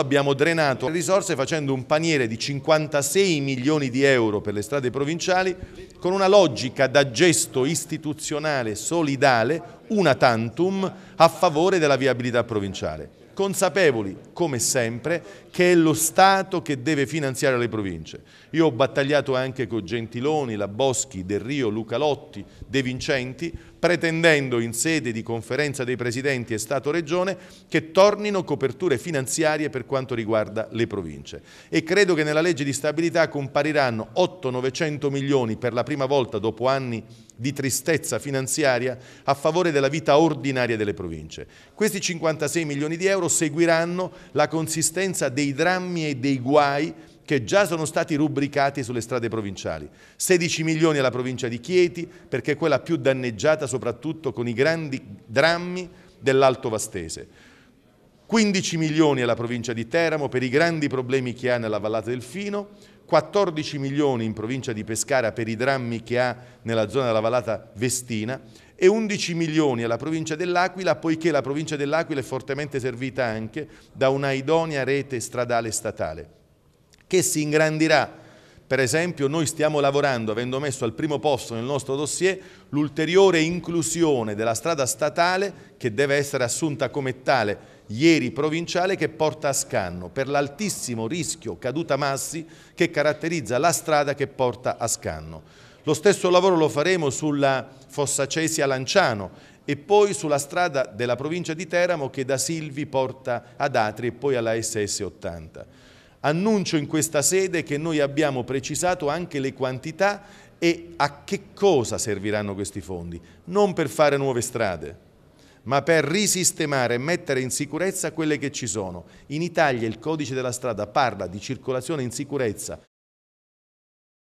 Abbiamo drenato le risorse facendo un paniere di 56 milioni di euro per le strade provinciali con una logica da gesto istituzionale solidale una tantum a favore della viabilità provinciale, consapevoli, come sempre, che è lo Stato che deve finanziare le province. Io ho battagliato anche con Gentiloni, Laboschi, Del Rio, Luca Lotti, De Vincenti, pretendendo in sede di conferenza dei presidenti e Stato-Regione che tornino coperture finanziarie per quanto riguarda le province. E credo che nella legge di stabilità compariranno 8-900 milioni per la prima volta dopo anni di tristezza finanziaria a favore della vita ordinaria delle province. Questi 56 milioni di euro seguiranno la consistenza dei drammi e dei guai che già sono stati rubricati sulle strade provinciali. 16 milioni alla provincia di Chieti, perché è quella più danneggiata soprattutto con i grandi drammi dell'Alto Vastese. 15 milioni alla provincia di Teramo per i grandi problemi che ha nella vallata del Fino, 14 milioni in provincia di Pescara per i drammi che ha nella zona della vallata Vestina e 11 milioni alla provincia dell'Aquila poiché la provincia dell'Aquila è fortemente servita anche da una idonea rete stradale statale che si ingrandirà per esempio noi stiamo lavorando, avendo messo al primo posto nel nostro dossier, l'ulteriore inclusione della strada statale che deve essere assunta come tale ieri provinciale che porta a Scanno per l'altissimo rischio caduta massi che caratterizza la strada che porta a Scanno. Lo stesso lavoro lo faremo sulla Fossacesia Lanciano e poi sulla strada della provincia di Teramo che da Silvi porta ad Atri e poi alla SS 80. Annuncio in questa sede che noi abbiamo precisato anche le quantità e a che cosa serviranno questi fondi, non per fare nuove strade, ma per risistemare e mettere in sicurezza quelle che ci sono. In Italia il codice della strada parla di circolazione in sicurezza.